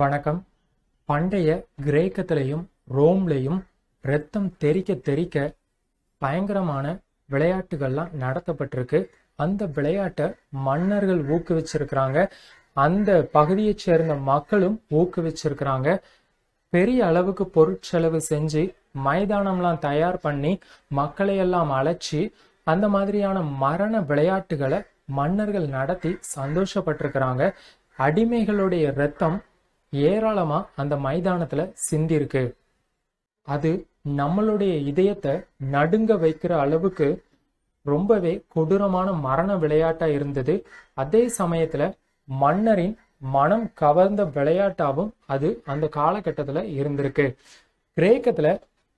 வணக்கம் பண்டைய கிரேக்கத்திலையும் ரோம்லேயும் ரத்தம் தெரிக்க தெரிக்க பயங்கரமான விளையாட்டுகள்லாம் நடத்தப்பட்டிருக்கு அந்த விளையாட்டை மன்னர்கள் ஊக்குவிச்சிருக்கிறாங்க அந்த பகுதியைச் சேர்ந்த மக்களும் ஊக்குவிச்சிருக்கிறாங்க பெரிய அளவுக்கு பொருட்செலவு செஞ்சு மைதானம்லாம் தயார் பண்ணி மக்களையெல்லாம் அழைச்சி அந்த மாதிரியான மரண விளையாட்டுகளை மன்னர்கள் நடத்தி சந்தோஷப்பட்டிருக்கிறாங்க அடிமைகளுடைய ரத்தம் ஏராளமா அந்த மைதானத்துல சிந்திருக்கு அது நம்மளுடைய இதயத்தை நடுங்க வைக்கிற அளவுக்கு ரொம்பவே கொடூரமான மரண விளையாட்டா இருந்தது அதே சமயத்துல மன்னரின் மனம் கவர்ந்த விளையாட்டாவும் அது அந்த காலகட்டத்துல இருந்திருக்கு கிரேக்கத்துல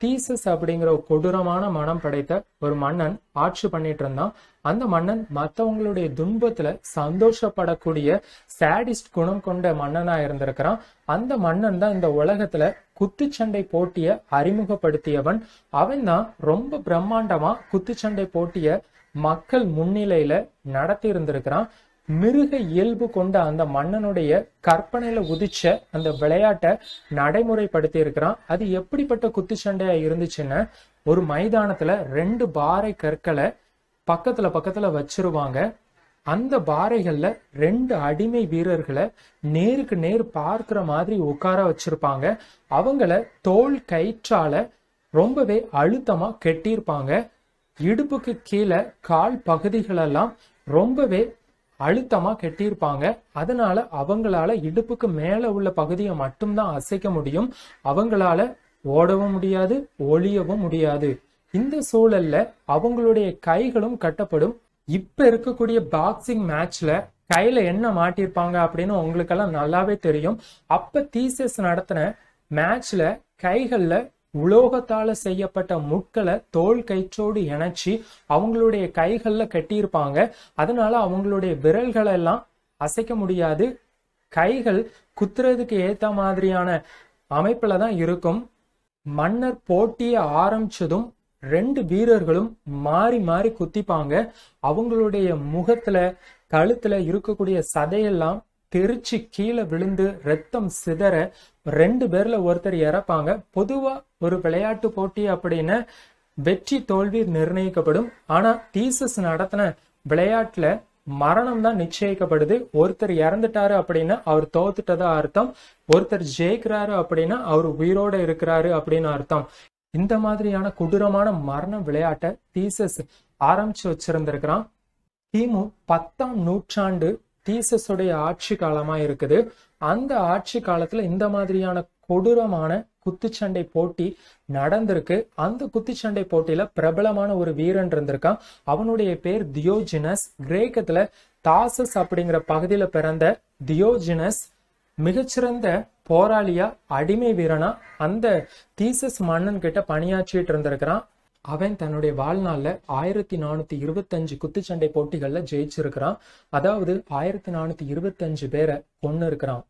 தீசஸ் அப்படிங்கிற ஒரு கொடூரமான மனம் படைத்த ஒரு மன்னன் ஆட்சி பண்ணிட்டு இருந்தான் அந்த மன்னன் மற்றவங்களுடைய துன்பத்துல சந்தோஷப்படக்கூடிய சேடிஸ்ட் குணம் கொண்ட மன்னனா இருந்திருக்கிறான் அந்த மன்னன் தான் இந்த உலகத்துல குத்துச்சண்டை போட்டிய அறிமுகப்படுத்தியவன் அவன் தான் ரொம்ப பிரம்மாண்டமா குத்துச்சண்டை போட்டிய மக்கள் முன்னிலையில நடத்தி இருந்திருக்கிறான் மிருக இயல்பு கொண்ட அந்த மன்னனுடைய கற்பனையில உதிச்ச அந்த விளையாட்டை நடைமுறைப்படுத்தி இருக்கிறான் அது எப்படிப்பட்ட குத்துச்சண்டையா இருந்துச்சுன்னு ஒரு மைதானத்துல ரெண்டு பாறை கற்களை பக்கத்துல பக்கத்துல வச்சிருவாங்க அந்த பாறைகள்ல ரெண்டு அடிமை வீரர்களை நேருக்கு நேர் பார்க்கிற மாதிரி உட்கார வச்சிருப்பாங்க அவங்கள தோல் கயிற்றால ரொம்பவே அழுத்தமா கெட்டியிருப்பாங்க இடுப்புக்கு கீழே கால் பகுதிகளெல்லாம் ரொம்பவே அழுத்தமாக கெட்டியிருப்பாங்க அதனால அவங்களால இடுப்புக்கு மேலே உள்ள பகுதியை மட்டும்தான் அசைக்க முடியும் அவங்களால ஓடவும் முடியாது ஒளியவும் முடியாது இந்த சூழல்ல அவங்களுடைய கைகளும் கட்டப்படும் இப்ப இருக்கக்கூடிய பாக்ஸிங் மேட்ச்ல கையில என்ன மாட்டியிருப்பாங்க அப்படின்னு உங்களுக்கெல்லாம் நல்லாவே தெரியும் அப்ப தீசஸ் நடத்தின மேட்ச்ல கைகள்ல உலோகத்தால செய்யப்பட்ட முட்களை தோல் கயிற்றோடு இணைச்சி அவங்களுடைய கைகளில் கட்டியிருப்பாங்க அதனால அவங்களுடைய விரல்கள் எல்லாம் அசைக்க முடியாது கைகள் குத்துறதுக்கு ஏற்ற மாதிரியான அமைப்பில் தான் இருக்கும் மன்னர் போட்டியை ஆரம்பிச்சதும் ரெண்டு வீரர்களும் மாறி மாறி குத்திப்பாங்க அவங்களுடைய முகத்துல கழுத்துல இருக்கக்கூடிய சதையெல்லாம் தெரிச்சு கீழே விழுந்து ரத்தம் சிதற ரெண்டு பேர்ல ஒருத்தர் இறப்பாங்க பொதுவா ஒரு விளையாட்டு போட்டி அப்படின்னு வெற்றி தோல்வி நிர்ணயிக்கப்படும் ஆனா தீசஸ் நடத்தின விளையாட்டுல மரணம் தான் நிச்சயிக்கப்படுது ஒருத்தர் இறந்துட்டாரு அப்படின்னா அவர் தோத்துட்டதா அர்த்தம் ஒருத்தர் ஜெயிக்கிறாரு அப்படின்னா அவர் உயிரோட இருக்கிறாரு அப்படின்னு அர்த்தம் இந்த மாதிரியான கொடூரமான மரண விளையாட்டை தீசஸ் ஆரம்பிச்சு வச்சிருந்திருக்கிறான் கிமு பத்தாம் நூற்றாண்டு தீசஸுடைய ஆட்சி காலமா இருக்குது அந்த ஆட்சி காலத்துல இந்த மாதிரியான கொடூரமான குத்துச்சண்டை போட்டி நடந்திருக்கு அந்த குத்துச்சண்டை போட்டியில பிரபலமான ஒரு வீரன் இருந்திருக்கான் அவனுடைய பேர் தியோஜினஸ் கிரேக்கத்துல தாசஸ் அப்படிங்கிற பகுதியில பிறந்த தியோஜினஸ் மிகச்சிறந்த போராளியா அடிமை வீரனா அந்த தீசஸ் மன்னன் கிட்ட பணியாற்றிட்டு இருந்திருக்கிறான் அவன் தன்னுடைய வாழ்நாளில் ஆயிரத்தி நானூற்றி இருபத்தஞ்சு குத்துச்சண்டை போட்டிகளில் ஜெயிச்சிருக்கிறான் அதாவது ஆயிரத்தி நானூற்றி இருபத்தஞ்சு பேரை கொண்டு இருக்கிறான்